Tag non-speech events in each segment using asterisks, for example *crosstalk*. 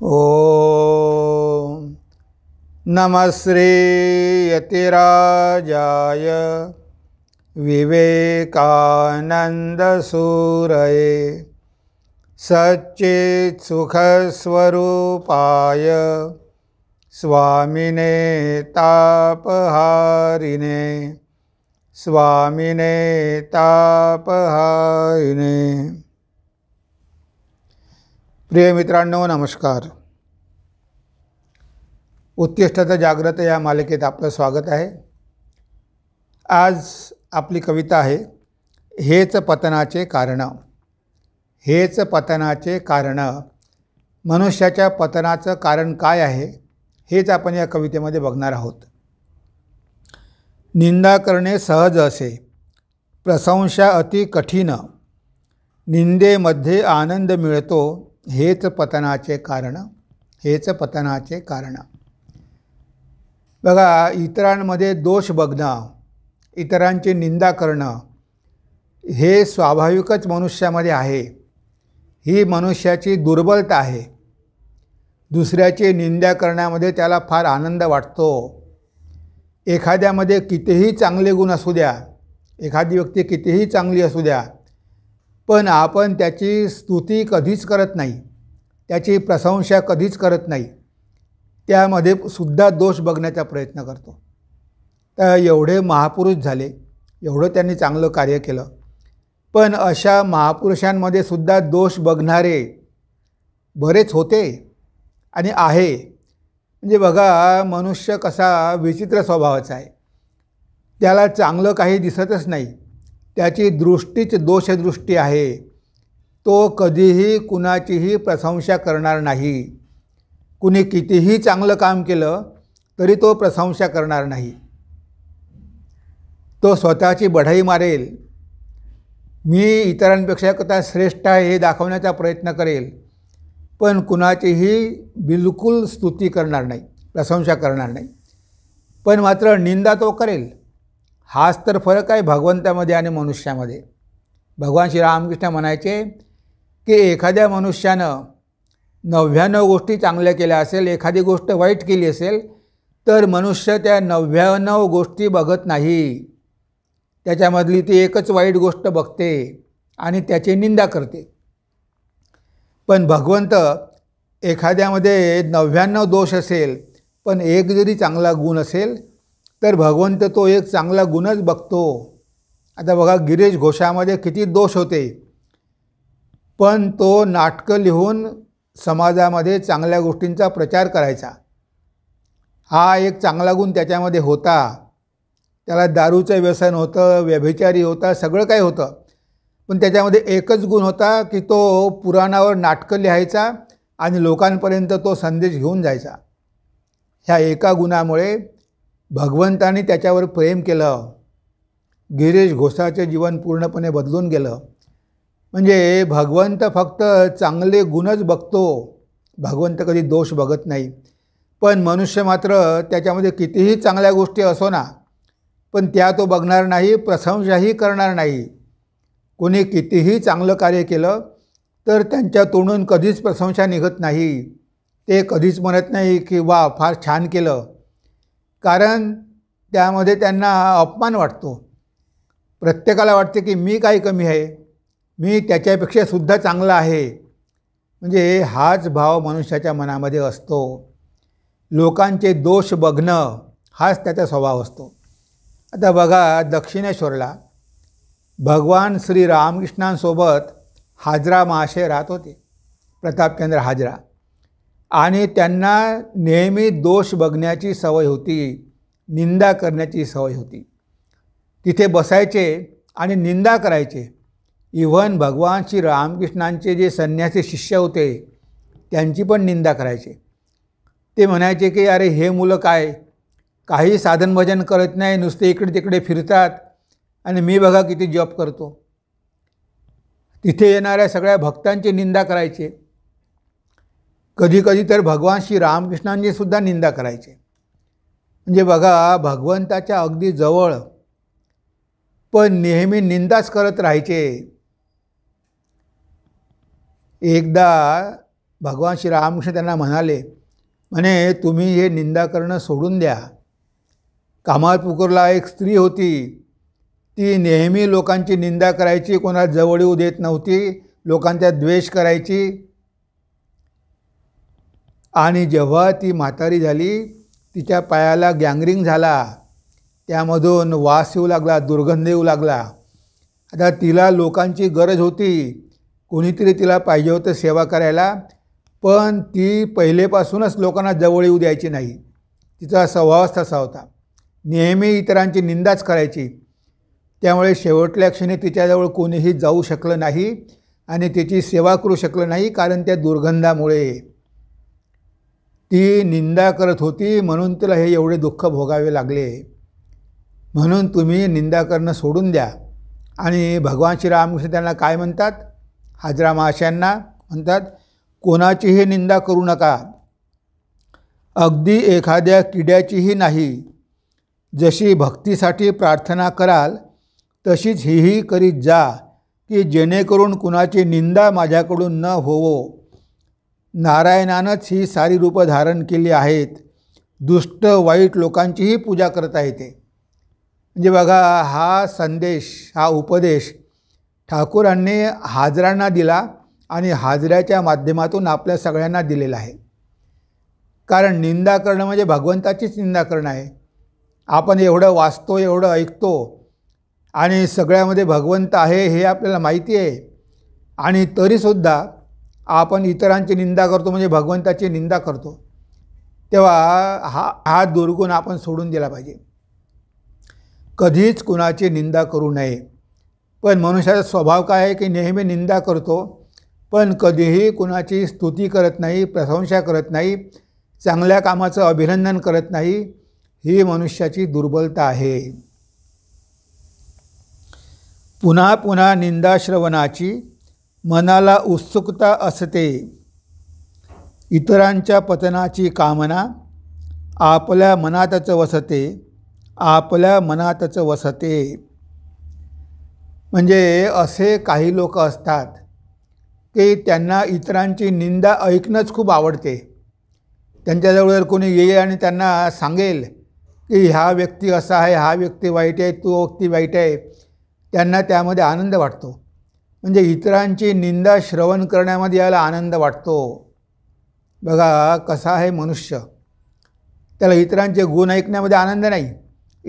ॐ नमश्रीयतिराजाय विवेकानन्दसूरये सच्चित्सुखस्वरूपाय स्वामिने तापहारिणे स्वामिने तापहारिणे प्रिय मित्रांनो नमस्कार उत्तिष्ठता जाग्रत या मालिकेत आपलं स्वागत आहे आज आपली कविता आहे हेच पतनाचे कारण हेच पतनाचे कारण मनुष्याच्या पतनाचं कारण काय आहे हेच आपण या कवितेमध्ये बघणार आहोत निंदा करणे सहज असे प्रशंसा अति कठीण निंदेमध्ये आनंद मिळतो हेच पतनाचे कारण हेच पतनाचे कारण बघा इतरांमध्ये दोष बघणं इतरांची निंदा करणं हे स्वाभाविकच मनुष्यामध्ये आहे ही मनुष्याची दुर्बलता आहे दुसऱ्याची निंदा करण्यामध्ये त्याला फार आनंद वाटतो एखाद्यामध्ये कितीही चांगले गुण असू द्या एखादी व्यक्ती कितीही चांगली असू द्या पण आपण त्याची स्तुती कधीच करत नाही त्याची प्रशंसा कधीच करत नाही त्यामध्ये सुद्धा दोष बघण्याचा प्रयत्न करतो तर एवढे महापुरुष झाले एवढं त्यांनी चांगलं कार्य केलं पण अशा महापुरुषांमध्ये सुद्धा दोष बघणारे बरेच होते आणि आहे म्हणजे बघा मनुष्य कसा विचित्र स्वभावाचा आहे त्याला चांगलं काही दिसतच नाही त्याची दृष्टीच दोषदृष्टी आहे तो कधीही कुणाचीही प्रशंसा करणार नाही कुणी कितीही चांगलं काम केलं तरी तो प्रशंसा करणार नाही तो स्वतःची बढाई मारेल मी इतरांपेक्षा कथा श्रेष्ठ आहे हे दाखवण्याचा प्रयत्न करेल पण कुणाचीही बिलकुल स्तुती करणार नाही प्रशंसा करणार नाही पण मात्र निंदा तो करेल हाच तर फरक आहे भगवंतामध्ये आणि मनुष्यामध्ये भगवान श्री रामकृष्ण म्हणायचे की एखाद्या मनुष्यानं नव्याण्णव गोष्टी चांगल्या केल्या असेल एखादी गोष्ट वाईट केली असेल तर मनुष्य त्या नव्याण्णव गोष्टी बघत नाही त्याच्यामधली ती एकच वाईट गोष्ट बघते आणि त्याची निंदा करते पण भगवंत एखाद्यामध्ये नव्याण्णव दोष असेल पण एक जरी चांगला गुण असेल तर भगवंत तो एक चांगला गुणच बघतो आता बघा गिरीश घोषामध्ये किती दोष होते पण तो नाटकं लिहून समाजामध्ये चांगल्या गोष्टींचा प्रचार करायचा हा एक चांगला गुण त्याच्यामध्ये होता त्याला दारूचं व्यसन होतं व्यभिचारी होता सगळं काही होतं पण त्याच्यामध्ये एकच गुण होता की तो पुराणावर नाटकं लिहायचा आणि लोकांपर्यंत तो संदेश घेऊन जायचा ह्या एका गुणामुळे भगवंताने त्याच्यावर प्रेम केलं गिरीश घोषाचं जीवन पूर्णपणे बदलून गेलं म्हणजे भगवंत फक्त चांगले गुणच बघतो भगवंत कधी दोष बघत नाही पण मनुष्य मात्र त्याच्यामध्ये कितीही चांगल्या गोष्टी असो ना पण त्या तो बघणार नाही प्रशंसाही करणार नाही कोणी कितीही चांगलं कार्य केलं तर त्यांच्या तोंडून कधीच प्रशंसा निघत नाही ते कधीच म्हणत नाही की वा फार छान केलं कारण त्यामध्ये त्यांना अपमान वाटतो प्रत्येकाला वाटते की मी काय कमी आहे मी त्याच्यापेक्षा सुद्धा चांगला आहे म्हणजे हाच भाव मनुष्याच्या मनामध्ये असतो लोकांचे दोष बघणं हाच त्याचा स्वभाव असतो आता बघा दक्षिणेश्वरला भगवान श्री रामकृष्णांसोबत हाजरा महाशय राहत होते प्रतापचंद्र हाजरा आणि त्यांना नेहमी दोष बघण्याची सवय होती निंदा करण्याची सवय होती तिथे बसायचे आणि निंदा करायचे इव्हन भगवान श्री रामकृष्णांचे जे संन्यासी शिष्य होते त्यांची पण निंदा करायचे ते म्हणायचे की अरे हे मुलं काय काही साधनभजन करत नाही नुसते इकडे तिकडे फिरतात आणि मी बघा किती जॉब करतो तिथे येणाऱ्या सगळ्या भक्तांची निंदा करायचे कधीकधी तर भगवान श्री रामकृष्णांची सुद्धा निंदा करायचे म्हणजे बघा भगवंताच्या अगदी जवळ पण नेहमी निंदाच करत राहायचे एकदा भगवान श्री रामकृष्ण त्यांना म्हणाले म्हणे तुम्ही हे निंदा करणं सोडून द्या कामालपुकूरला एक स्त्री होती ती नेहमी लोकांची निंदा करायची कोणाला जवळ येऊ देत नव्हती लोकांचा द्वेष करायची आणि जेव्हा ती म्हातारी झाली तिच्या पायाला गँगरिंग झाला त्यामधून वास येऊ लागला दुर्गंध येऊ लागला आता तिला लोकांची गरज होती कोणीतरी तिला पाहिजे होतं सेवा करायला पण ती पहिलेपासूनच लोकांना जवळ येऊ द्यायची नाही तिचा स्वभावच तसा होता नेहमी इतरांची निंदाच करायची त्यामुळे शेवटल्या क्षणी तिच्याजवळ कोणीही जाऊ शकलं नाही आणि तिची सेवा करू शकलं नाही कारण त्या दुर्गंधामुळे ती निंदा करत होती म्हणून तिला हे एवढे दुःख भोगावे लागले म्हणून तुम्ही निंदा करणं सोडून द्या आणि भगवान श्रीरामकृष्ण त्यांना काय म्हणतात हाजरा महाशयांना म्हणतात कोणाचीही निंदा करू नका अगदी एखाद्या किड्याचीही नाही जशी भक्तीसाठी प्रार्थना कराल तशीच हीही करीत जा की जेणेकरून कुणाची निंदा माझ्याकडून न होवो नारायणानंच ही सारी रूपं धारण केली आहेत दुष्ट वाईट लोकांचीही पूजा करता येते म्हणजे बघा हा संदेश हा उपदेश ठाकूरांनी हाजरांना दिला आणि हाजऱ्याच्या माध्यमातून आपल्या सगळ्यांना दिलेला आहे कारण निंदा करणं म्हणजे भगवंताचीच निंदा करणं आहे आपण एवढं वाचतो एवढं ऐकतो आणि सगळ्यामध्ये भगवंत आहे हे आपल्याला माहिती आहे आणि तरीसुद्धा आपण इतरांची निंदा करतो म्हणजे भगवंताची निंदा करतो तेव्हा हा हा दुर्गुण आपण सोडून दिला पाहिजे कधीच कुणाची निंदा करू नये पण मनुष्याचा स्वभाव काय आहे की नेहमी निंदा करतो पण कधीही कुणाची स्तुती करत नाही प्रशंसा करत नाही चांगल्या कामाचं अभिनंदन करत नाही ही मनुष्याची दुर्बलता आहे पुन्हा पुन्हा निंदाश्रवणाची मनाला उत्सुकता असते इतरांच्या पतनाची कामना आपल्या मनातच वसते आपल्या मनातच वसते म्हणजे असे काही लोक असतात की त्यांना इतरांची निंदा ऐकणंच खूप आवडते त्यांच्याजवळ जर कोणी येईल आणि त्यांना सांगेल की हा व्यक्ती असा आहे हा व्यक्ती वाईट आहे तो व्यक्ती वाईट आहे त्यांना त्यामध्ये आनंद वाटतो म्हणजे इतरांची निंदा श्रवण करण्यामध्ये याला आनंद वाटतो बघा कसा आहे मनुष्य त्याला इतरांचे गुण ऐकण्यामध्ये आनंद नाही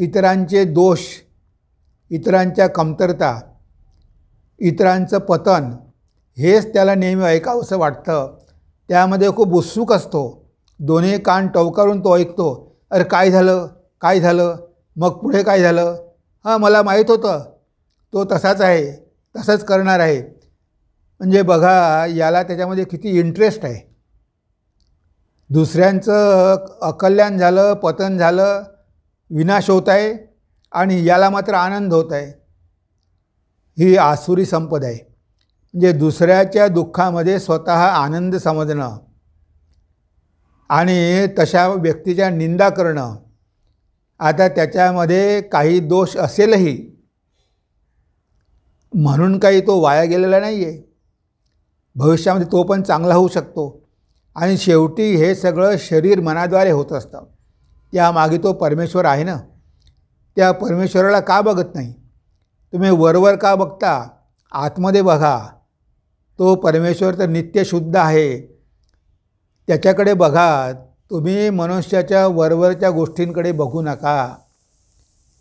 इतरांचे दोष इतरांच्या कमतरता इतरांचं पतन हेच त्याला नेहमी ऐकावंसं वाटतं त्यामध्ये खूप उत्सुक असतो दोन्ही कान टवकारून तो ऐकतो अरे काय झालं काय झालं मग पुढे काय झालं हां मला माहीत होतं तो तसाच आहे तसंच करणार आहे म्हणजे बघा याला त्याच्यामध्ये किती इंटरेस्ट आहे दुसऱ्यांचं अकल्याण झालं पतन झालं विनाश होत आहे आणि याला मात्र आनंद होत आहे ही आसुरी संपद आहे म्हणजे दुसऱ्याच्या दुःखामध्ये स्वतः आनंद समजणं आणि तशा व्यक्तीच्या निंदा करणं आता त्याच्यामध्ये काही दोष असेलही म्हणून काही तो वाया गेलेला नाही आहे भविष्यामध्ये तो पण चांगला होऊ शकतो आणि शेवटी हे सगळं शरीर मनाद्वारे होत असतं त्यामागे तो परमेश्वर आहे ना त्या परमेश्वराला का बघत नाही तुम्ही वरवर का बघता आतमध्ये बघा तो परमेश्वर तर नित्यशुद्ध आहे त्याच्याकडे बघा तुम्ही मनुष्याच्या वरवरच्या गोष्टींकडे बघू नका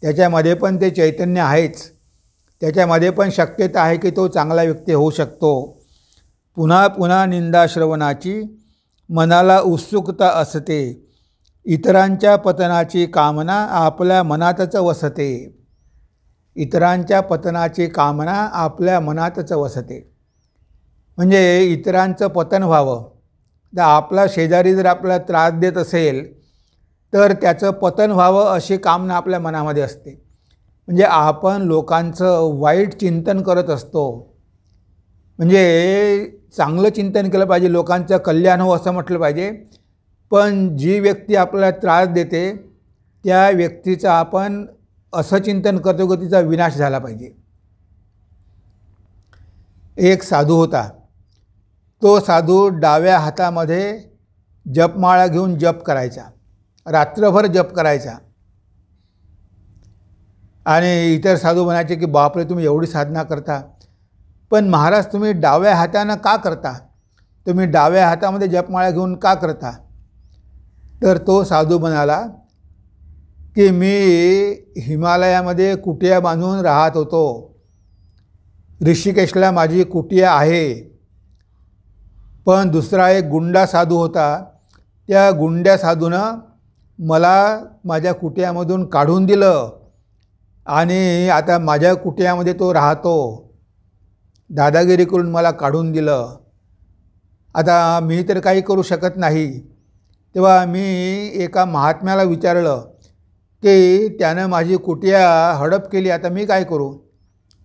त्याच्यामध्ये पण ते चैतन्य आहेच त्याच्यामध्ये पण शक्यता आहे की तो चांगला व्यक्ती होऊ शकतो पुन्हा पुन्हा निंदाश्रवणाची मनाला उत्सुकता असते इतरांच्या पतनाची कामना आपल्या मनातच वसते इतरांच्या पतनाची कामना आपल्या मनातच वसते म्हणजे इतरांचं पतन व्हावं तर आपला शेजारी जर आपला त्रास देत असेल तर त्याचं पतन व्हावं अशी कामना आपल्या मनामध्ये असते म्हणजे आपण लोकांचं वाईट चिंतन करत असतो म्हणजे चांगलं चिंतन केलं पाहिजे लोकांचं कल्याण हो असं म्हटलं पाहिजे पण जी व्यक्ती आपल्याला त्रास देते त्या व्यक्तीचा आपण असं चिंतन करतो की तिचा विनाश झाला पाहिजे एक साधू होता तो साधू डाव्या हातामध्ये जपमाळा घेऊन जप करायचा रात्रभर जप करायचा आणि इतर साधू म्हणायचे की बापरे तुम्ही एवढी साधना करता पण महाराज तुम्ही डाव्या हातानं का करता तुम्ही डाव्या हातामध्ये जपमाळा घेऊन का करता तर तो साधू म्हणाला की मी हिमालयामध्ये कुटिया बांधून राहत होतो ऋषिकेशला माझी कुटिया आहे पण दुसरा एक गुंडा साधू होता त्या गुंड्या साधूनं मला माझ्या कुटियामधून काढून दिलं आणि आता माझ्या कुटियामध्ये तो राहतो दादागिरी करून मला काढून दिलं आता मी तर काही करू शकत नाही तेव्हा मी एका महात्म्याला विचारलं की त्यानं माझी कुटिया हडप केली आता मी काय करू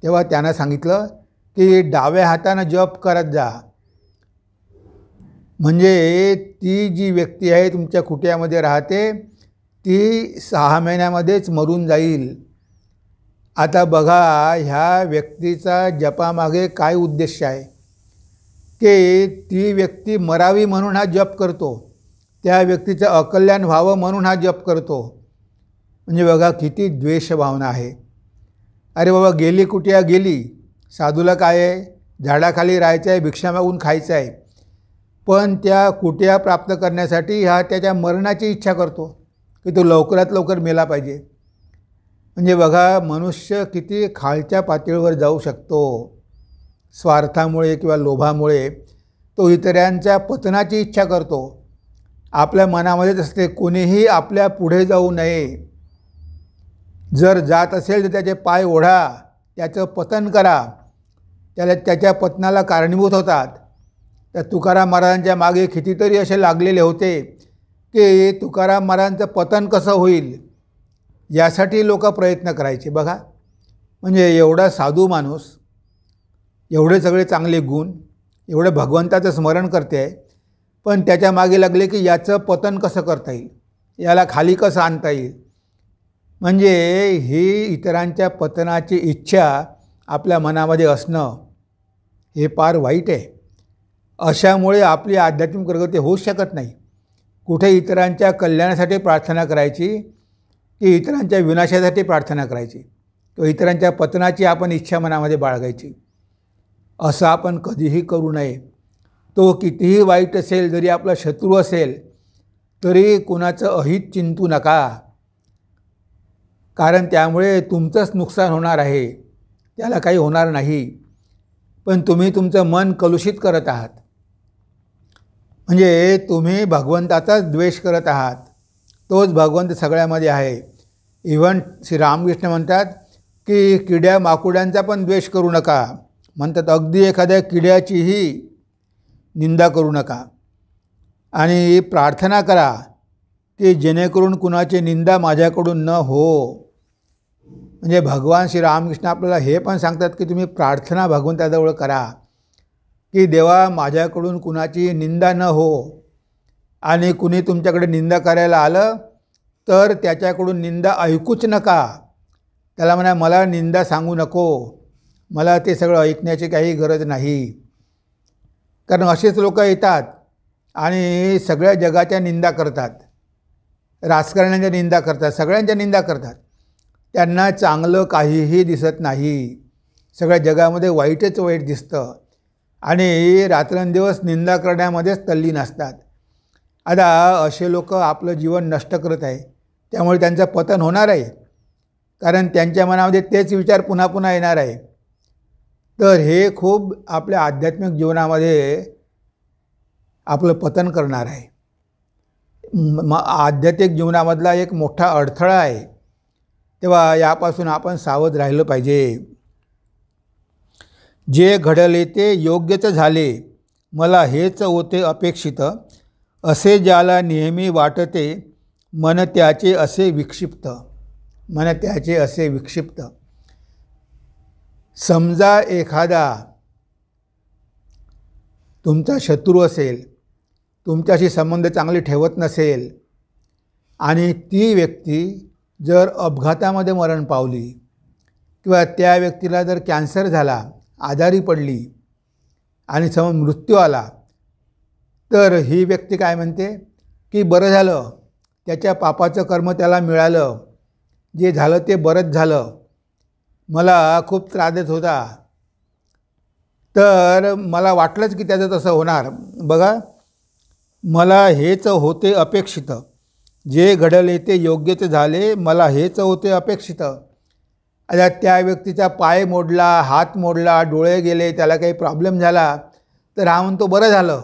तेव्हा त्यानं सांगितलं की डाव्या हातानं जप करत जा म्हणजे ती जी व्यक्ती आहे तुमच्या कुटियामध्ये राहते ती सहा महिन्यामध्येच मरून जाईल आता बघा ह्या व्यक्तीचा जपामागे काय उद्देश आहे की ती व्यक्ती मरावी म्हणून हा जप करतो त्या व्यक्तीचं अकल्याण व्हावं म्हणून हा जप करतो म्हणजे बघा किती द्वेषभावना आहे अरे बाबा गेली कुठे गेली साधूला काय आहे झाडाखाली राहायचं आहे भिक्षा मागून खायचं आहे पण त्या कुट्या प्राप्त करण्यासाठी हा त्याच्या मरणाची इच्छा करतो की तो लवकरात लवकर मेला पाहिजे म्हणजे बघा मनुष्य किती खालच्या पातळीवर जाऊ शकतो स्वार्थामुळे किंवा लोभामुळे तो इतरांच्या पतनाची इच्छा करतो आपल्या मनामध्येच असते कोणीही आपल्या पुढे जाऊ नये जर जात असेल तर त्याचे पाय ओढा त्याचं पतन करा त्याला त्याच्या पतनाला कारणीभूत होतात तर तुकाराम महाराजांच्या मागे कितीतरी असे लागलेले होते की तुकाराम महाराजांचं पतन कसं होईल यासाठी लोक प्रयत्न करायचे बघा म्हणजे एवढा साधू माणूस एवढे सगळे चांगले गुण एवढं भगवंताचं स्मरण करते आहे पण त्याच्या मागे लागले की याचं पतन कसं करता येईल याला खाली कसं आणता येईल म्हणजे ही इतरांच्या पतनाची इच्छा आपल्या मनामध्ये असणं हे फार वाईट आहे अशामुळे आपली आध्यात्मिक प्रगती होऊच शकत नाही कुठे इतरांच्या कल्याणासाठी प्रार्थना करायची की इतरांच्या विनाशासाठी प्रार्थना करायची तो इतरांच्या पतनाची आपण इच्छा मनामध्ये बाळगायची असं आपण कधीही करू नये तो कितीही वाईट असेल जरी आपला शत्रू असेल तरी कोणाचं अहित चिंतू नका कारण त्यामुळे तुमचंच नुकसान होणार आहे त्याला काही होणार नाही पण तुम्ही तुमचं मन कलुषित करत आहात म्हणजे तुम्ही भगवंताचाच द्वेष करत आहात तोच भगवंत सगळ्यामध्ये आहे इव्हन श्री रामकृष्ण म्हणतात की किड्या माकुड्यांचा पण द्वेष करू नका म्हणतात अगदी एखाद्या किड्याचीही निंदा करू नका आणि प्रार्थना करा की जेणेकरून कुणाची निंदा माझ्याकडून न हो म्हणजे भगवान श्री रामकृष्ण आपल्याला हे पण सांगतात की तुम्ही प्रार्थना भगवंताजवळ करा की देवा माझ्याकडून कुणाची निंदा न हो आणि कुणी तुमच्याकडे निंदा करायला आलं तर त्याच्याकडून निंदा ऐकूच नका त्याला म्हणा मला निंदा सांगू नको मला ते सगळं ऐकण्याची काही गरज नाही कारण असेच लोक येतात आणि सगळ्या जगाच्या निंदा करतात राजकारण्यांच्या निंदा करतात सगळ्यांच्या निंदा करतात त्यांना चांगलं काहीही दिसत नाही सगळ्या जगामध्ये वाईटच वाईट दिसतं आणि रात्रंदिवस निंदा करण्यामध्येच तल्लीन असतात आता असे लोक आपलं जीवन नष्ट करत आहे त्यामुळे त्यांचं पतन होणार आहे कारण त्यांच्या मनामध्ये तेच विचार पुन्हा पुन्हा येणार आहे तर हे खूप आपल्या आध्यात्मिक जीवनामध्ये आपलं पतन करणार आहे म आध्यात्मिक जीवनामधला एक मोठा अडथळा आहे तेव्हा यापासून आपण सावध राहिलं पाहिजे जे घडले ते योग्यच झाले मला हेच होते अपेक्षित असे ज्याला नेहमी वाटते मन त्याचे असे विक्षिप्त मन त्याचे असे विक्षिप्त समजा एखादा तुमचा शत्रू असेल तुमच्याशी संबंध चांगले ठेवत नसेल आणि ती व्यक्ती जर अपघातामध्ये मरण पावली किंवा त्या व्यक्तीला जर कॅन्सर झाला आजारी पडली आणि सम मृत्यू आला तर ही व्यक्ती काय म्हणते की बरं झालं त्याच्या पापाचं कर्म त्याला मिळालं जे झालं ते बरंच झालं मला खूप त्रास देत होता तर मला वाटलंच की त्याचं तसं होणार बघा मला हेच होते अपेक्षित जे घडले ते योग्यच झाले मला हेच होते अपेक्षित आता त्या व्यक्तीचा पाय मोडला हात मोडला डोळे गेले त्याला काही प्रॉब्लेम झाला तर हा म्हणतो बरं झालं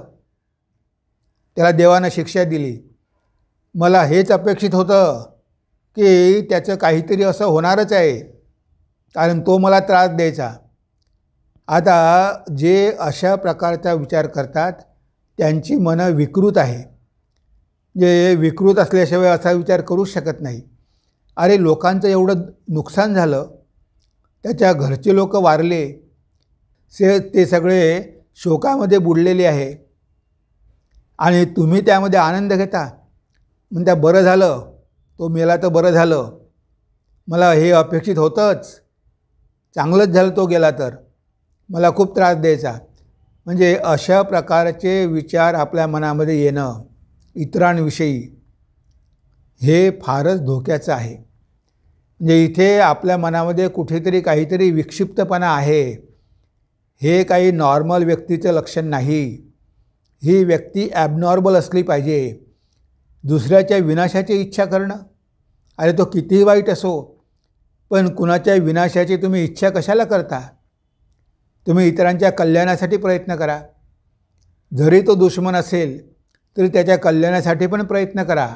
त्याला देवानं शिक्षा दिली मला हेच अपेक्षित होतं की त्याचं काहीतरी असं होणारच आहे कारण तो मला त्रास द्यायचा आता जे अशा प्रकारचा विचार करतात त्यांची मनं विकृत आहे जे विकृत असल्याशिवाय असा विचार करूच शकत नाही अरे लोकांचं एवढं नुकसान झालं त्याच्या घरचे लोक वारले से ते सगळे शोकामध्ये बुडलेले आहे आणि तुम्ही त्यामध्ये आनंद घेता म्हणता बरं झालं तो मेला तर बरं झालं मला हे अपेक्षित होतंच चांगलंच झालं तो गेला तर मला खूप त्रास द्यायचा म्हणजे अशा प्रकारचे विचार आपल्या मनामध्ये येणं इतरांविषयी हे फारच धोक्याचं आहे म्हणजे इथे आपल्या मनामध्ये कुठेतरी काहीतरी विक्षिप्तपणा आहे हे काही नॉर्मल व्यक्तीचं लक्षण नाही ही व्यक्ती ॲबनॉर्मल असली पाहिजे दुसऱ्याच्या विनाशाची इच्छा करणं अरे तो कितीही वाईट असो पण कुणाच्या विनाशाची तुम्ही इच्छा कशाला करता तुम्ही इतरांच्या कल्याणासाठी प्रयत्न करा जरी तो दुश्मन असेल तरी त्याच्या कल्याणासाठी पण प्रयत्न करा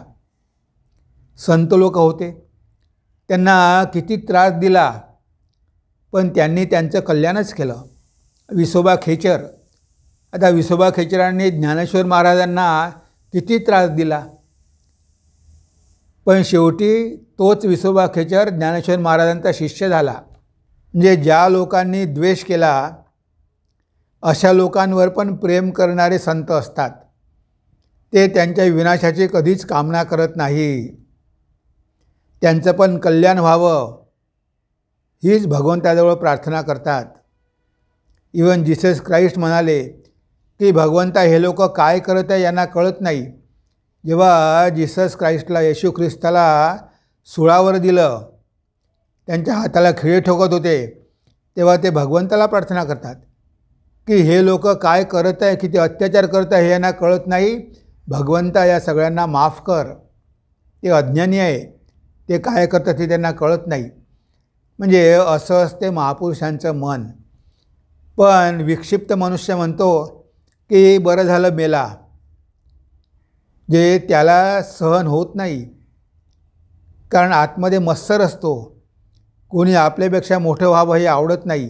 संत लोक होते त्यांना किती त्रास दिला पण त्यांनी त्यांचं कल्याणच केलं विसोबा खेचर आता विसोबा खेचरांनी ज्ञानेश्वर महाराजांना किती त्रास दिला पण शेवटी तोच विसोबा खेचर ज्ञानेश्वर महाराजांचा शिष्य झाला म्हणजे ज्या लोकांनी द्वेष केला अशा लोकांवर पण प्रेम करणारे संत असतात ते त्यांच्या विनाशाची कधीच कामना करत नाही त्यांचं पण कल्याण व्हावं हीच भगवंताजवळ प्रार्थना करतात इवन जिसस क्राईस्ट म्हणाले की भगवंता हे लोक काय करत आहे यांना कळत नाही जेव्हा जिसस क्राईस्टला येशू ख्रिस्ताला सुळावर दिलं त्यांच्या हाताला खिळे ठोकत होते तेव्हा ते भगवंताला प्रार्थना करतात की हे लोक काय करत आहे किती अत्याचार करत आहे हे यांना कळत नाही भगवंता या सगळ्यांना माफ कर ते अज्ञानी आहे ते काय करतात हे त्यांना कळत नाही म्हणजे असं असते महापुरुषांचं मन पण विक्षिप्त मनुष्य म्हणतो की बरं झालं मेला जे त्याला सहन होत नाही कारण आतमध्ये मत्सर असतो कोणी आपल्यापेक्षा मोठं व्हावं हे आवडत नाही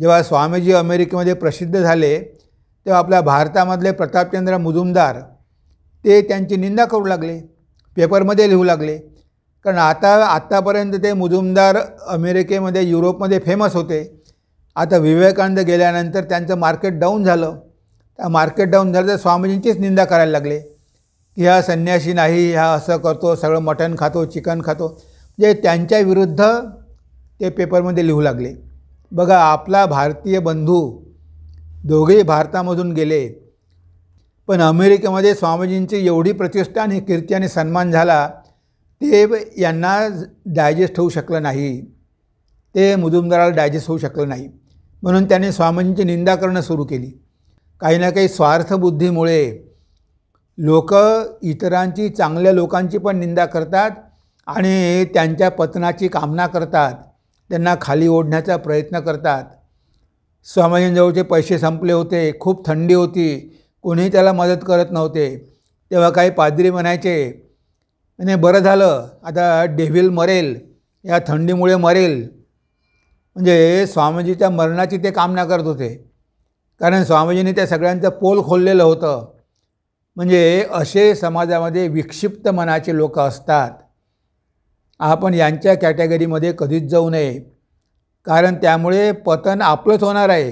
जेव्हा स्वामीजी अमेरिकेमध्ये प्रसिद्ध झाले तेव्हा आपल्या भारतामधले प्रतापचंद्र मुजुमदार ते त्यांची निंदा करू लागले पेपरमध्ये लिहू लागले कारण आता आत्तापर्यंत ते मुजुमदार अमेरिकेमध्ये युरोपमध्ये फेमस होते आता विवेकानंद गेल्यानंतर त्यांचं मार्केट डाऊन झालं त्या मार्केट डाऊन झालं तर स्वामीजींचीच निंदा करायला लागले की हा संन्यासी नाही हा असं करतो सगळं मटण खातो चिकन खातो म्हणजे त्यांच्या विरुद्ध ते पेपरमध्ये लिहू लागले बघा आपला भारतीय बंधू दोघेही भारतामधून गेले पण अमेरिकेमध्ये स्वामीजींची एवढी प्रतिष्ठा आणि कीर्ती आणि सन्मान झाला ते यांना डायजेस्ट होऊ शकलं नाही ते मुजुमदाराला डायजेस्ट होऊ शकलं नाही म्हणून त्यांनी स्वामींची निंदा करणं सुरू केली काही ना काही स्वार्थबुद्धीमुळे लोक इतरांची चांगल्या लोकांची पण निंदा करतात आणि त्यांच्या पतनाची कामना करतात त्यांना खाली ओढण्याचा प्रयत्न करतात स्वामीजींजवळचे पैसे संपले होते खूप थंडी होती कोणीही त्याला मदत करत नव्हते तेव्हा काही पादरी म्हणायचे आणि बरं झालं आता डेव्हिल मरेल या थंडीमुळे मरेल म्हणजे स्वामीजीच्या मरणाची ते कामना करत होते कारण स्वामीजींनी त्या सगळ्यांचं पोल खोललेलं होतं म्हणजे असे समाजामध्ये विक्षिप्त मनाचे लोक असतात आपण यांच्या कॅटेगरीमध्ये कधीच जाऊ नये कारण त्यामुळे पतन आपलंच होणार आहे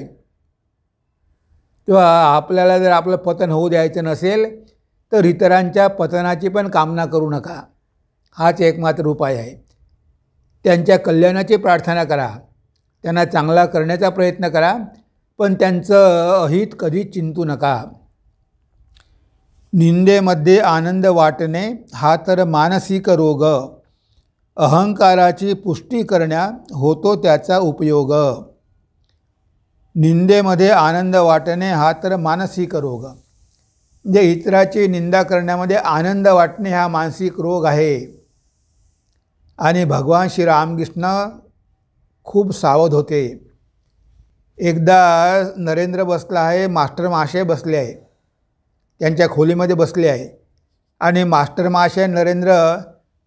किंवा आपल्याला जर आपलं पतन होऊ द्यायचं नसेल तर इतरांच्या पतनाची पण कामना करू नका हाच एकमात्र उपाय आहे त्यांच्या कल्याणाची प्रार्थना करा त्यांना चांगला करण्याचा प्रयत्न करा पण त्यांचं अहित कधी चिंतू नका निंदेमध्ये आनंद वाटणे हा तर मानसिक रोग अहंकाराची पुष्टी करण्या होतो त्याचा उपयोग निंदेमध्ये आनंद वाटणे हा तर मानसिक रोग म्हणजे इतराची निंदा करण्यामध्ये आनंद वाटणे हा मानसिक रोग आहे आणि भगवान श्री रामकृष्ण खूप सावध होते एकदा नरेंद्र बसला आहे मास्टर महाशय बसले आहे त्यांच्या खोलीमध्ये बसले आहे आणि मास्टर महाशय नरेंद्र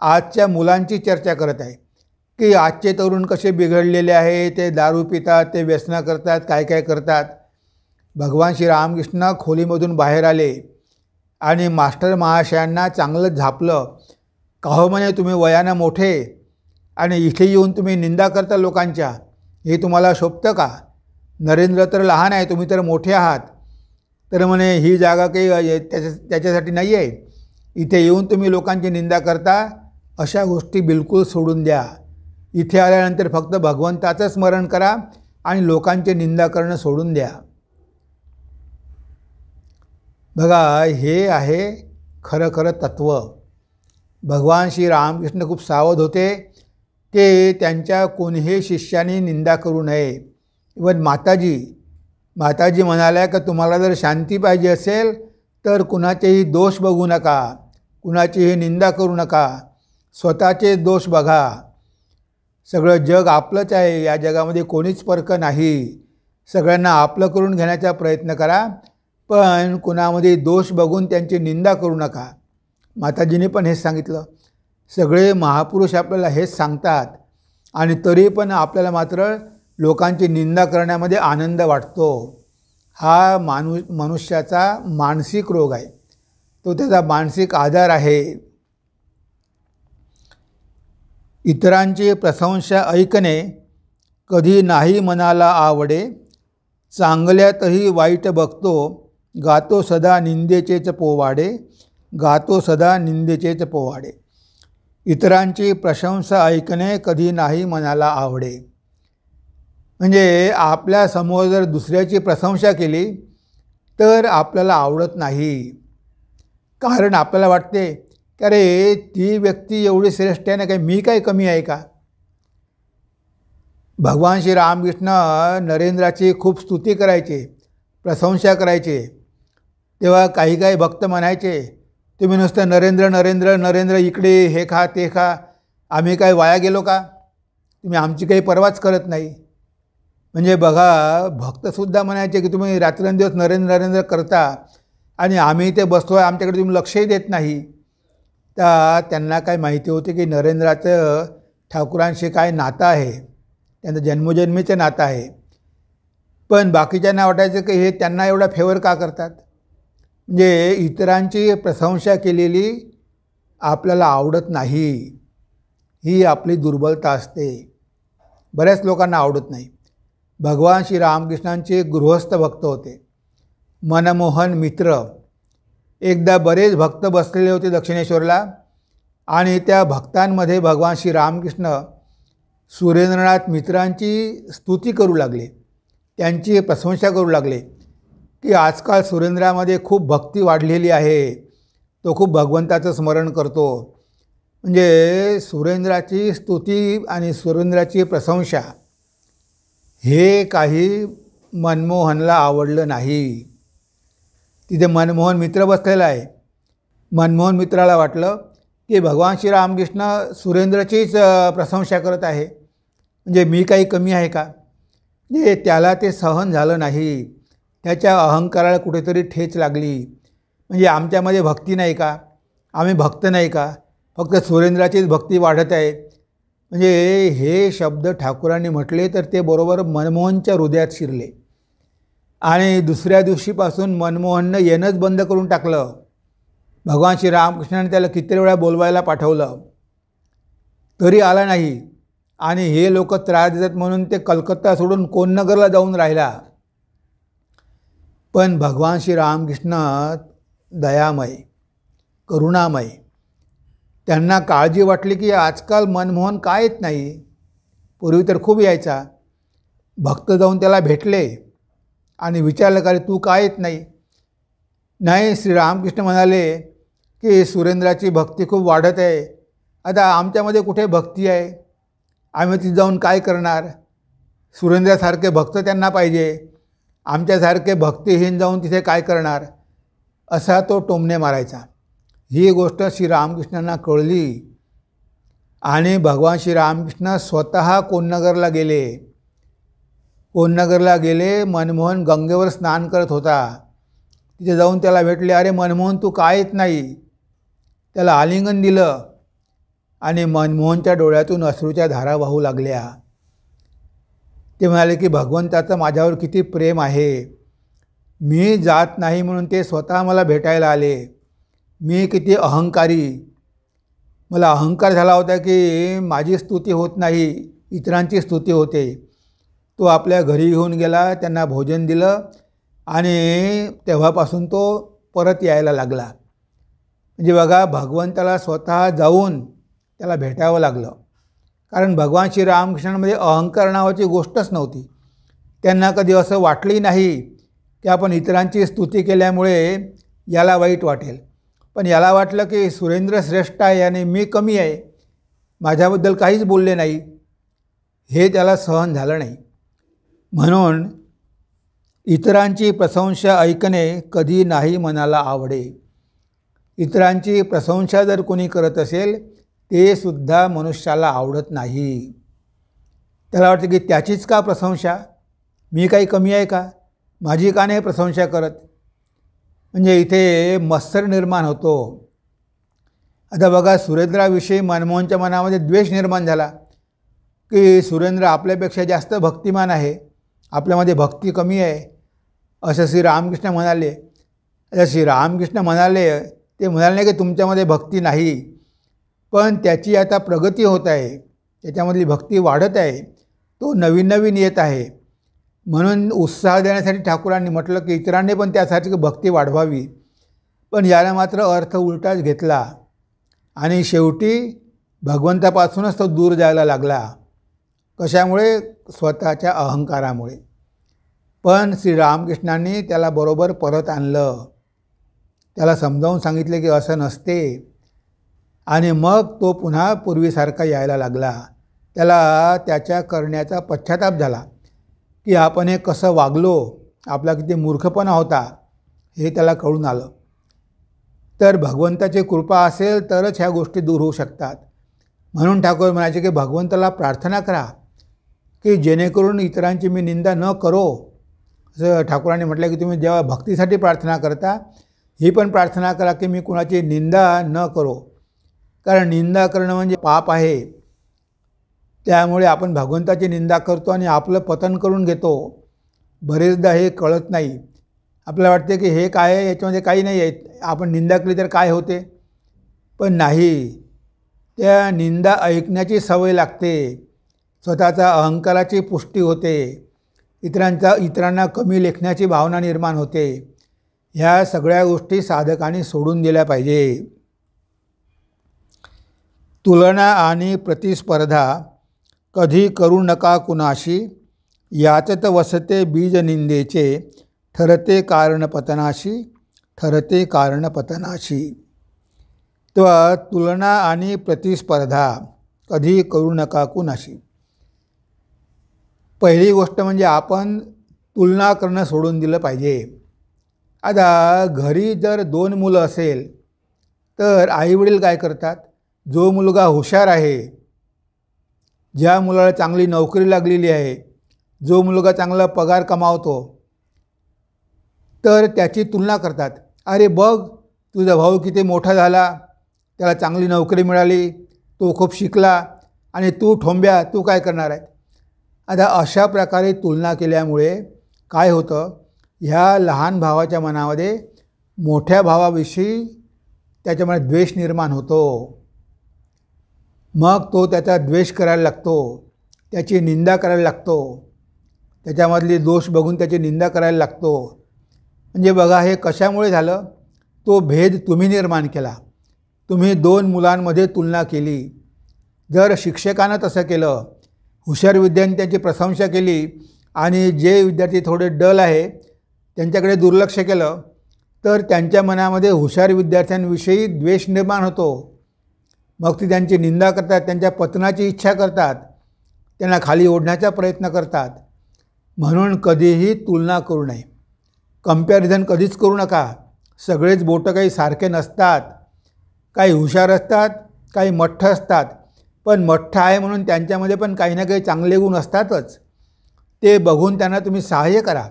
आजच्या मुलांची चर्चा करत आहे की आजचे तरुण कसे बिघडलेले आहे ते दारू पितात ते व्यसनं करतात काय काय करतात भगवान श्री रामकृष्ण खोलीमधून बाहेर आले आणि मास्टर महाशयांना चांगलं झापलं काहो म्हणे तुम्ही वयानं मोठे आणि इथे येऊन तुम्ही निंदा करता लोकांच्या हे तुम्हाला शोभतं का नरेंद्र तर लहान आहे तुम्ही तर मोठे आहात तर म्हणे ही जागा काही त्याच्या त्याच्यासाठी नाही आहे इथे येऊन तुम्ही लोकांची निंदा करता अशा गोष्टी बिलकुल सोडून द्या इथे आल्यानंतर फक्त भगवंताचं स्मरण करा आणि लोकांची निंदा करणं सोडून द्या बघा हे आहे खरं खरं तत्त्व भगवान श्री रामकृष्ण खूप सावध होते ते त्यांच्या कोणीही शिष्याने निंदा करू नये इवन माताजी माताजी म्हणाल्या का तुम्हाला जर शांती पाहिजे असेल तर कुणाचेही दोष बघू नका कुणाचीही निंदा करू नका स्वतःचे दोष बघा सगळं जग आपलंच आहे या जगामध्ये कोणीच फरक नाही सगळ्यांना आपलं करून घेण्याचा प्रयत्न करा पण कुणामध्ये दोष बघून त्यांची निंदा करू नका माताजीने पण हेच सांगितलं सगळे महापुरुष आपल्याला हेच सांगतात आणि तरी पण आपल्याला मात्र लोकांची निंदा करण्यामध्ये आनंद वाटतो हा मानु मनुष्याचा मानसिक रोग आहे तो त्याचा मानसिक आधार आहे इतरांची प्रशंसा ऐकणे कधी नाही मनाला आवडे चांगल्यातही वाईट बघतो गातो सदा निंदेचेच पोवाडे गातो सदा निंदेचेच पोवाडे इतरांची प्रशंसा ऐकणे कधी नाही मनाला आवडे म्हणजे आपल्यासमोर जर दुसऱ्याची प्रशंसा केली तर आपल्याला आवडत नाही कारण आपल्याला वाटते की अरे ती व्यक्ती एवढी श्रेष्ठ आहे ना काही मी काय कमी आहे का भगवान श्री रामकृष्ण नरेंद्राची खूप स्तुती करायचे प्रशंसा करायचे तेव्हा काही काही भक्त म्हणायचे तुम्ही नुसतं नरेंद्र नरेंद्र नरेंद्र इकडे हे खा ते खा आम्ही काय वाया गेलो का तुम्ही आमची काही पर्वाच करत नाही म्हणजे बघा भक्तसुद्धा म्हणायचे की तुम्ही रात्रंदिवस नरेंद्र नरेंद्र करता आणि आम्ही ते बसतो आहे आमच्याकडे तुम्ही लक्षही देत नाही तर त्यांना काय माहिती होते की नरेंद्राचं ठाकूरांशी काय नातं आहे त्यांचं जन्मोजन्मीचं नातं आहे पण बाकीच्यांना वाटायचं की हे त्यांना एवढा फेवर का करतात म्हणजे इतरांची प्रशंसा केलेली आपल्याला आवडत नाही ही आपली दुर्बलता असते बऱ्याच लोकांना आवडत नाही भगवान श्री रामकृष्णांचे गृहस्थ भक्त होते मनमोहन मित्र एकदा बरेच भक्त बसलेले होते दक्षिणेश्वरला आणि त्या भक्तांमध्ये भगवान श्री रामकृष्ण सुरेंद्रनाथ मित्रांची स्तुती करू लागले त्यांची प्रशंसा करू लागले की आजकाल सुरेंद्रामध्ये खूप भक्ती वाढलेली आहे तो खूप भगवंताचं स्मरण करतो म्हणजे सुरेंद्राची स्तुती आणि सुरेंद्राची प्रशंसा हे काही मनमोहनला आवडलं नाही तिथे मनमोहन मित्र बसलेला आहे मनमोहन मित्राला वाटलं की भगवान श्री रामकृष्ण सुरेंद्रचीच प्रशंसा करत आहे म्हणजे मी काही कमी आहे का म्हणजे त्याला ते सहन झालं नाही त्याच्या अहंकाराला कुठेतरी ठेच लागली म्हणजे आमच्यामध्ये भक्ती नाही का आम्ही भक्त नाही का फक्त सुरेंद्राचीच भक्ती वाढत आहे म्हणजे हे शब्द ठाकूरांनी म्हटले तर ते बरोबर मनमोहनच्या हृदयात शिरले आणि दुसऱ्या दिवशीपासून मनमोहननं येणंच बंद करून टाकलं भगवान श्री रामकृष्णाने त्याला किती वेळा बोलवायला पाठवलं तरी आला नाही आणि हे लोक त्रास देतात म्हणून ते कलकत्ता सोडून कोननगरला जाऊन राहिला पण भगवान श्री रामकृष्ण दयामय करुणामय त्यांना काळजी वाटली की आजकाल मनमोहन का येत नाही पूर्वी तर खूप यायचा भक्त जाऊन त्याला भेटले आणि विचारलं का तू का येत नाही नाही रामकृष्ण म्हणाले की सुरेंद्राची भक्ती खूप वाढत आहे आता आमच्यामध्ये कुठे भक्ती आहे आम्ही तिथे जाऊन काय करणार सुरेंद्रासारखे भक्त त्यांना पाहिजे आमच्यासारखे भक्तिहीन जाऊन तिथे काय करणार असा तो टोमणे मारायचा ही गोष्ट श्री रामकृष्णांना कळली आणि भगवान श्री रामकृष्ण स्वतः कोन्नगरला गेले कोन्नगरला गेले मनमोहन गंगेवर स्नान करत होता तिथे जाऊन त्याला भेटले अरे मनमोहन तू काय येत नाही त्याला आलिंगन दिलं आणि मनमोहनच्या डोळ्यातून अश्रूच्या धारा वाहू लागल्या ते म्हणाले की भगवंताचं माझ्यावर किती प्रेम आहे मी जात नाही म्हणून ते स्वतः मला भेटायला आले मी किती अहंकारी मला अहंकार झाला होता की माझी स्तुती होत नाही इतरांची स्तुती होते तो आपल्या घरी घेऊन गेला त्यांना भोजन दिलं आणि तेव्हापासून तो परत यायला लागला म्हणजे बघा भगवंताला स्वतः जाऊन त्याला भेटावं लागलं कारण भगवान श्री रामकृष्णांमध्ये अहंकार नावाची गोष्टच नव्हती त्यांना कधी असं वाटली नाही की आपण इतरांची स्तुती केल्यामुळे याला वाईट वाटेल पण याला वाटलं की सुरेंद्र श्रेष्ठ आहे आणि मी कमी आहे माझ्याबद्दल काहीच बोलले नाही हे त्याला सहन झालं नाही म्हणून इतरांची प्रशंसा ऐकणे कधी नाही मनाला आवडे इतरांची प्रशंसा जर कोणी करत असेल ते सुद्धा मनुष्याला आवडत नाही त्याला वाटतं की त्याचीच का प्रशंसा मी काही कमी आहे का माझी का नाही प्रशंसा करत म्हणजे इथे मत्सर निर्माण होतो आता बघा सुरेंद्राविषयी मनमोहनच्या मनामध्ये द्वेष निर्माण झाला की सुरेंद्र आपल्यापेक्षा जास्त भक्तिमान आहे आपल्यामध्ये भक्ती कमी आहे असं श्री रामकृष्ण म्हणाले आता श्री रामकृष्ण म्हणाले ते म्हणाले नाही की तुमच्यामध्ये भक्ती नाही पण त्याची आता प्रगती होत आहे त्याच्यामधली भक्ती वाढत आहे तो नवीन नवीन येत आहे म्हणून उत्साह देण्यासाठी ठाकूरांनी म्हटलं की इतरांनी पण त्यासाठी भक्ती वाढवावी पण यानं मात्र अर्थ उलटाच घेतला आणि शेवटी भगवंतापासूनच तो दूर जायला लागला कशामुळे स्वतःच्या अहंकारामुळे पण श्री रामकृष्णांनी त्याला बरोबर परत आणलं त्याला समजावून सांगितले की असं नसते आणि मग तो पुन्हा पूर्वीसारखा यायला लागला त्याला त्याच्या करण्याचा पश्चाताप झाला की आपण हे कसं वागलो आपला किती मूर्खपणा होता हे त्याला कळून आलं तर भगवंताची कृपा असेल तरच ह्या गोष्टी दूर होऊ शकतात म्हणून ठाकूर म्हणायचे की भगवंताला प्रार्थना करा की जेणेकरून इतरांची मी निंदा न करो असं ठाकूरांनी म्हटलं की तुम्ही जेव्हा भक्तीसाठी प्रार्थना करता ही पण प्रार्थना करा की मी कुणाची निंदा न करो कारण निंदा करणं म्हणजे पाप आहे त्यामुळे आपण भगवंताची निंदा करतो आणि आपलं पतन करून घेतो बरेचदा हे कळत नाही आपल्याला वाटते की हे काय आहे याच्यामध्ये काही नाही आहे आपण निंदा केली तर काय होते पण नाही त्या निंदा ऐकण्याची सवय लागते स्वतःचा अहंकाराची पुष्टी होते इतरांचा इतरांना कमी लेखण्याची भावना निर्माण होते ह्या सगळ्या गोष्टी साधकाने सोडून दिल्या पाहिजे तुलना आणि प्रतिस्पर्धा कधी करू नका कुणाशी याचत वसते बीजनिंदेचे ठरते पतनाशी, ठरते कारणपतनाशी त्व तुलना आणि प्रतिस्पर्धा कधी करू नका कुणाशी पहिली गोष्ट म्हणजे आपण तुलना करणं सोडून दिलं पाहिजे आता घरी जर दोन मुलं असेल तर आईवडील काय करतात जो मुलगा हुशार आहे ज्या मुलाला चांगली नोकरी लागलेली आहे जो मुलगा चांगला पगार कमावतो तर त्याची तुलना करतात अरे बघ तुझा भाऊ किती मोठा झाला त्याला चांगली नोकरी मिळाली तो खूप शिकला आणि तू ठोंब्या तू काय करणार आहे आता अशा प्रकारे तुलना केल्यामुळे काय होतं ह्या लहान भावाच्या मनामध्ये मोठ्या भावाविषयी त्याच्यामध्ये द्वेष निर्माण होतो मग तो त्याचा द्वेष करायला लागतो त्याची निंदा करायला लागतो त्याच्यामधली दोष बघून त्याची निंदा करायला लागतो म्हणजे बघा हे कशामुळे झालं तो भेद तुम्ही निर्माण केला तुम्ही दोन मुलांमध्ये तुलना केली जर शिक्षकानं तसं केलं हुशार विद्यार्थी त्यांची प्रशंसा केली आणि जे विद्यार्थी थोडे डल आहे त्यांच्याकडे दुर्लक्ष केलं तर त्यांच्या मनामध्ये हुशार विद्यार्थ्यांविषयी द्वेष निर्माण होतो मग ते त्यांची निंदा करतात त्यांच्या पतनाची इच्छा करतात त्यांना खाली ओढण्याचा प्रयत्न करतात म्हणून कधीही तुलना करू नये कम्पॅरिझन कधीच करू नका सगळेच बोटं काही सारखे नसतात काही हुशार असतात काही मठ्ठ असतात पण मठ्ठ आहे म्हणून त्यांच्यामध्ये पण काही ना काही चांगले गुण असतातच ते बघून त्यांना तुम्ही सहाय्य करा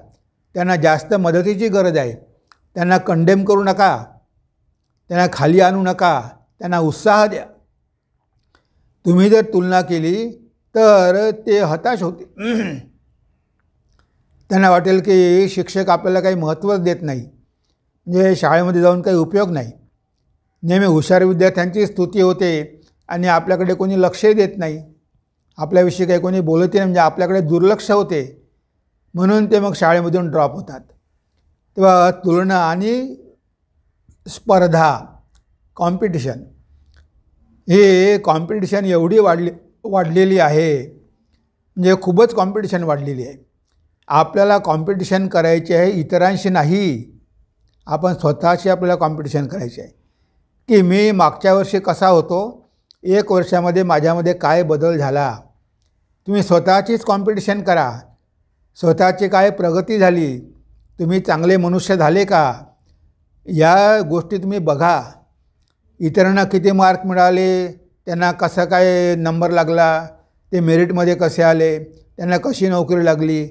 त्यांना जास्त मदतीची गरज आहे त्यांना कंडेम करू नका त्यांना खाली आणू नका त्यांना उत्साह द्या तुम्ही जर तुलना केली तर ते हताश होते *clears throat* त्यांना वाटेल की शिक्षक आपल्याला काही महत्त्वच देत नाही म्हणजे शाळेमध्ये जाऊन काही उपयोग नाही नेहमी हुशार विद्यार्थ्यांची स्तुती होते आणि आपल्याकडे कोणी लक्षही देत नाही आपल्याविषयी काही कोणी बोलत नाही म्हणजे आपल्याकडे दुर्लक्ष होते म्हणून ते मग शाळेमधून ड्रॉप होतात तेव्हा तुलना आणि स्पर्धा कॉम्पिटिशन हे कॉम्पिटिशन एवढी वाढली वाढलेली आहे म्हणजे खूपच कॉम्पिटिशन वाढलेली आहे आपल्याला कॉम्पिटिशन करायचे आहे इतरांशी नाही आपण स्वतःशी आपल्याला कॉम्पिटिशन करायचे आहे की मी मागच्या वर्षी कसा होतो एक वर्षामध्ये माझ्यामध्ये काय बदल झाला तुम्ही स्वतःचीच कॉम्पिटिशन करा स्वतःची काय प्रगती झाली तुम्ही चांगले मनुष्य झाले का या गोष्टी तुम्ही बघा इतरांना किती मार्क मिळाले त्यांना कसा काय नंबर लागला ते मेरिटमध्ये कसे आले त्यांना कशी नोकरी लागली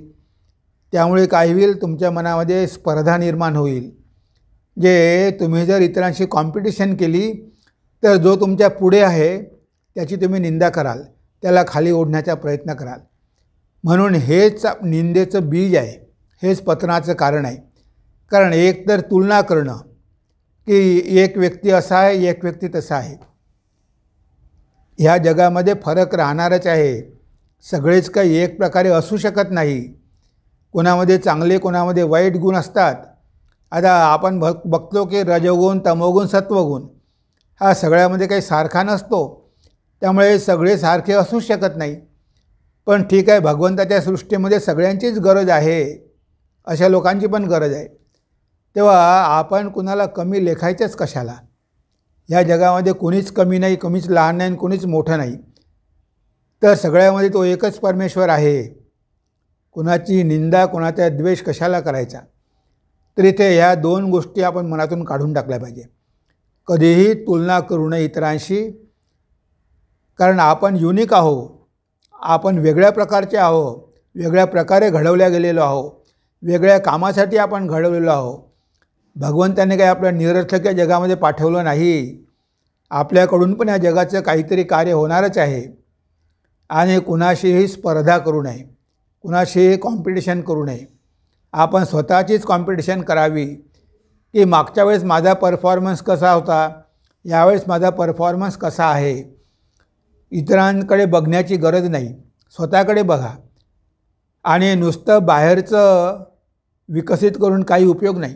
त्यामुळे काय होईल तुमच्या मनामध्ये स्पर्धा निर्माण होईल जे तुम्ही जर इतरांशी कॉम्पिटिशन केली तर जो तुमच्या पुढे आहे त्याची तुम्ही निंदा कराल त्याला खाली ओढण्याचा प्रयत्न कराल म्हणून हेच निंदेचं बीज आहे हेच पतनाचं कारण आहे कारण एकतर तुलना करणं की एक व्यक्ती असा आहे एक व्यक्ती तसा आहे ह्या जगामध्ये फरक राहणारच आहे सगळेच काही एक प्रकारे असू शकत नाही कोणामध्ये चांगले कोणामध्ये वाईट गुण असतात आता आपण भ बघतो की रजोगुण तमोगुण सत्वगुण हा सगळ्यामध्ये काही सारखा नसतो त्यामुळे सगळे सारखे असू शकत नाही पण ठीक आहे भगवंताच्या सृष्टीमध्ये सगळ्यांचीच गरज आहे अशा लोकांची पण गरज आहे तेव्हा आपण कुणाला कमी लेखायचंच कशाला या जगामध्ये कोणीच कमी नाही कमीच लहान नाही कोणीच मोठं नाही तर सगळ्यामध्ये तो एकच परमेश्वर आहे कुणाची निंदा कुणाचा द्वेष कशाला करायचा तर इथे ह्या दोन गोष्टी आपण मनातून काढून टाकल्या पाहिजे कधीही तुलना करू नये इतरांशी कारण आपण युनिक आहो आपण वेगळ्या प्रकारचे आहो वेगळ्या प्रकारे घडवल्या गेलेलो आहो वेगळ्या कामासाठी आपण घडवलेलो आहो भगवंताने काही आपल्या निरर्थक या जगामध्ये पाठवलं नाही आपल्याकडून पण या जगाचं काहीतरी कार्य होणारच आहे आणि कुणाशीही स्पर्धा करू नये कुणाशीही कॉम्पिटिशन करू नये आपण स्वतःचीच कॉम्पिटिशन करावी की मागच्या वेळेस माझा परफॉर्मन्स कसा होता यावेळेस माझा परफॉर्मन्स कसा आहे इतरांकडे बघण्याची गरज नाही स्वतःकडे बघा आणि नुसतं बाहेरचं विकसित करून काही उपयोग नाही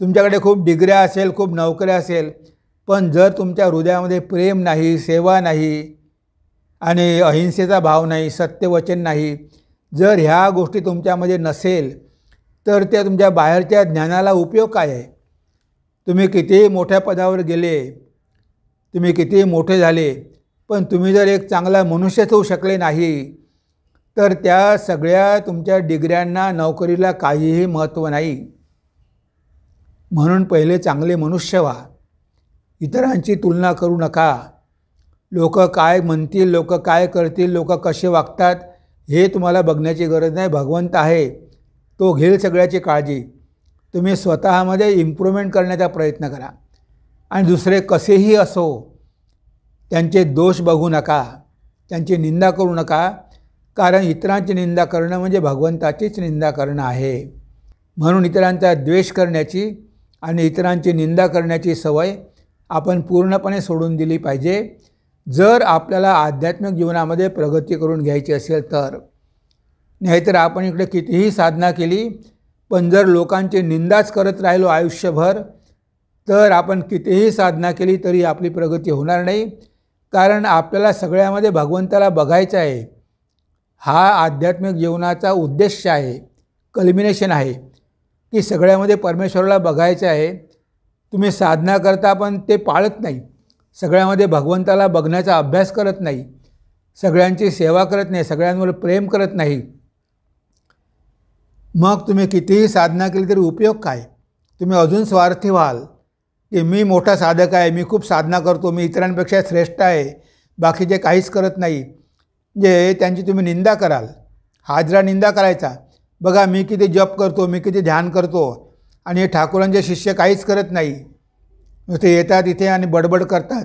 तुमच्याकडे खूप डिग्र्या असेल खूप नोकऱ्या असेल पण जर तुमच्या हृदयामध्ये प्रेम नाही सेवा नाही आणि अहिंसेचा भाव नाही सत्यवचन नाही जर ह्या गोष्टी तुमच्यामध्ये नसेल तर त्या तुमच्या बाहेरच्या ज्ञानाला उपयोग काय आहे तुम्ही कितीही मोठ्या पदावर गेले तुम्ही कितीही मोठे झाले पण तुम्ही जर एक चांगला मनुष्यच होऊ शकले नाही तर त्या सगळ्या तुमच्या डिग्र्यांना नोकरीला काहीही महत्त्व नाही म्हणून पहिले चांगले मनुष्य व्हा इतरांची तुलना करू नका लोक काय म्हणतील लोक काय करतील लोक कसे वागतात हे तुम्हाला बघण्याची गरज नाही भगवंत आहे तो घेईल सगळ्याची काळजी तुम्ही स्वतःमध्ये इम्प्रूव्हमेंट करण्याचा प्रयत्न करा आणि दुसरे कसेही असो त्यांचे दोष बघू नका त्यांची निंदा करू नका कारण इतरांची निंदा करणं म्हणजे भगवंताचीच निंदा करणं आहे म्हणून इतरांचा द्वेष करण्याची आणि इतरांची निंदा करण्याची सवय आपण पूर्णपणे सोडून दिली पाहिजे जर आपल्याला आध्यात्मिक जीवनामध्ये प्रगती करून घ्यायची असेल तर नाहीतर आपण इकडे कितीही साधना केली पण जर लोकांची निंदाच करत राहिलो आयुष्यभर तर आपण कितीही साधना केली तरी आपली प्रगती होणार नाही कारण आपल्याला सगळ्यामध्ये भगवंताला बघायचं आहे हा आध्यात्मिक जीवनाचा उद्देश आहे कल्मिनेशन आहे की सगळ्यामध्ये परमेश्वराला बघायचं आहे तुम्ही साधना करता पण ते पाळत नाही सगळ्यामध्ये भगवंताला बघण्याचा अभ्यास करत नाही सगळ्यांची सेवा करत नाही सगळ्यांवर प्रेम करत नाही मग तुम्ही कितीही साधना केली तरी उपयोग काय तुम्ही अजून स्वार्थी व्हाल की मी मोठा साधक आहे मी खूप साधना करतो मी इतरांपेक्षा श्रेष्ठ आहे बाकी जे काहीच करत नाही जे त्यांची तुम्ही निंदा कराल हाजरा निंदा करायचा बघा मी किती जप करतो मी किती ध्यान करतो आणि हे ठाकूरांचे शिष्य काहीच करत नाही नुसते येतात इथे आणि बडबड करतात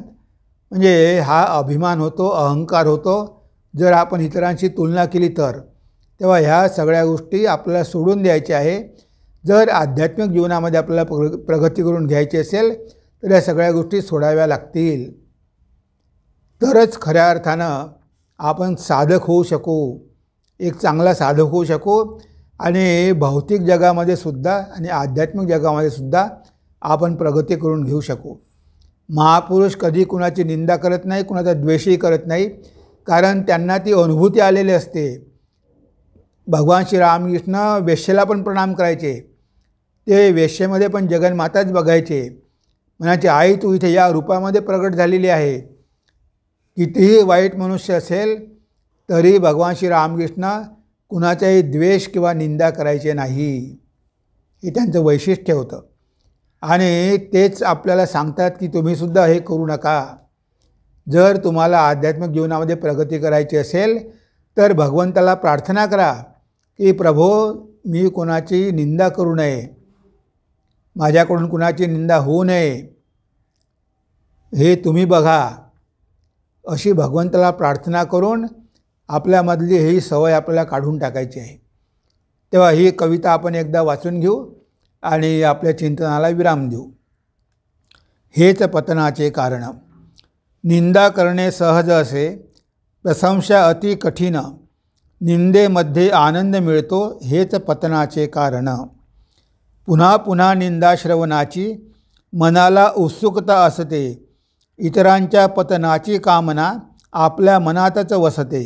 म्हणजे हा अभिमान होतो अहंकार होतो जर आपण इतरांशी तुलना केली तर तेव्हा ह्या सगळ्या गोष्टी आपल्याला सोडून द्यायच्या आहे जर आध्यात्मिक जीवनामध्ये आपल्याला प्र प्रगती करून घ्यायची असेल तर या सगळ्या गोष्टी सोडाव्या लागतील तरच खऱ्या अर्थानं आपण साधक होऊ शकू एक चांगला साधक होऊ शकू आणि भौतिक जगामध्ये सुद्धा आणि आध्यात्मिक जगामध्ये सुद्धा आपण प्रगती करून घेऊ शकू महापुरुष कधी कुणाची निंदा करत नाही कुणाचा द्वेषही करत नाही कारण त्यांना ती अनुभूती आलेली असते भगवान श्री रामकृष्ण वेश्येला पण प्रणाम करायचे ते वेश्येमध्ये पण जगन्माताच बघायचे म्हणायचे आई तू इथे या रूपामध्ये प्रगट झालेली आहे कितीही वाईट मनुष्य असेल तरी भगवान श्री रामकृष्ण कुणाचाही द्वेष किंवा निंदा करायचे नाही हे त्यांचं वैशिष्ट्य होतं आणि तेच आपल्याला सांगतात की तुम्हीसुद्धा हे करू नका जर तुम्हाला आध्यात्मिक जीवनामध्ये प्रगती करायची असेल तर भगवंताला प्रार्थना करा की प्रभो मी कोणाची निंदा करू नये माझ्याकडून कुणाची निंदा होऊ नये हे तुम्ही बघा अशी भगवंताला प्रार्थना करून आपल्यामधली ही सवय आपल्याला काढून टाकायची आहे तेव्हा ही कविता आपण एकदा वाचून घेऊ आणि आपल्या चिंतनाला विराम देऊ हेच पतनाचे कारण निंदा करणे सहज असे प्रशंसा अति कठीण निंदेमध्ये आनंद मिळतो हेच पतनाचे कारण पुन्हा पुन्हा निंदा श्रवणाची मनाला उत्सुकता असते इतरांच्या पतनाची कामना आपल्या मनातच वसते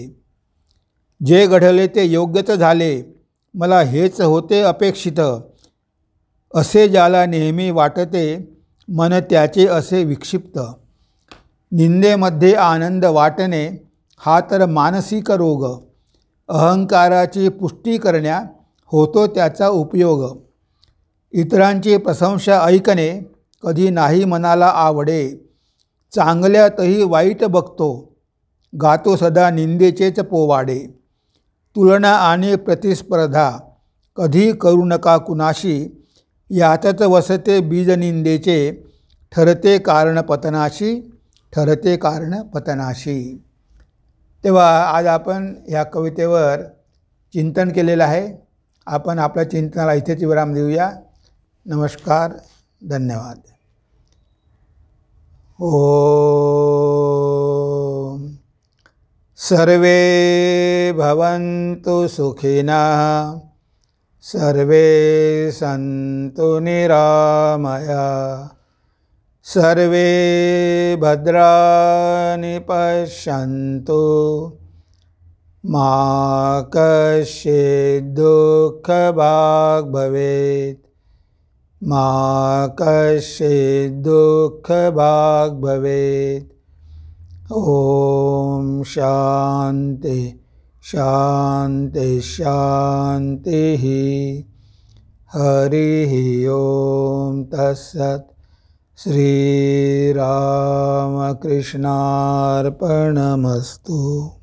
जे घडले ते योग्यच झाले मला हेच होते अपेक्षित असे ज्याला नेहमी वाटते मन त्याचे असे विक्षिप्त निंदेमध्ये आनंद वाटणे हा तर मानसिक रोग अहंकाराची पुष्टी करण्या होतो त्याचा उपयोग इतरांची प्रशंसा ऐकणे कधी नाही मनाला आवडे चांगल्यातही वाईट बघतो गातो सदा निंदेचेच पोवाडे तुलना आणि प्रतिस्पर्धा कधी करू नका कुणाशी यातच वसते बीजनिंदेचे ठरते कारण पतनाशी ठरते कारण पतनाशी तेव्हा आज आपण ह्या कवितेवर चिंतन केलेलं आहे आपण आपल्या चिंतनाला इथेच विराम देऊया नमस्कार धन्यवाद ओ सर्वे भवन्तु सुखिना, सर्वे सन्तु निरामया सर्वे भद्राणि पश्यन्तु मा कश्चिद्दुःखभाग् भवेत् मा कश्चिद्दुःखभाग् भवेत् ओम शांति शांति शांति ही हरि ओम श्रीरामकृष्णार्पणमस्तु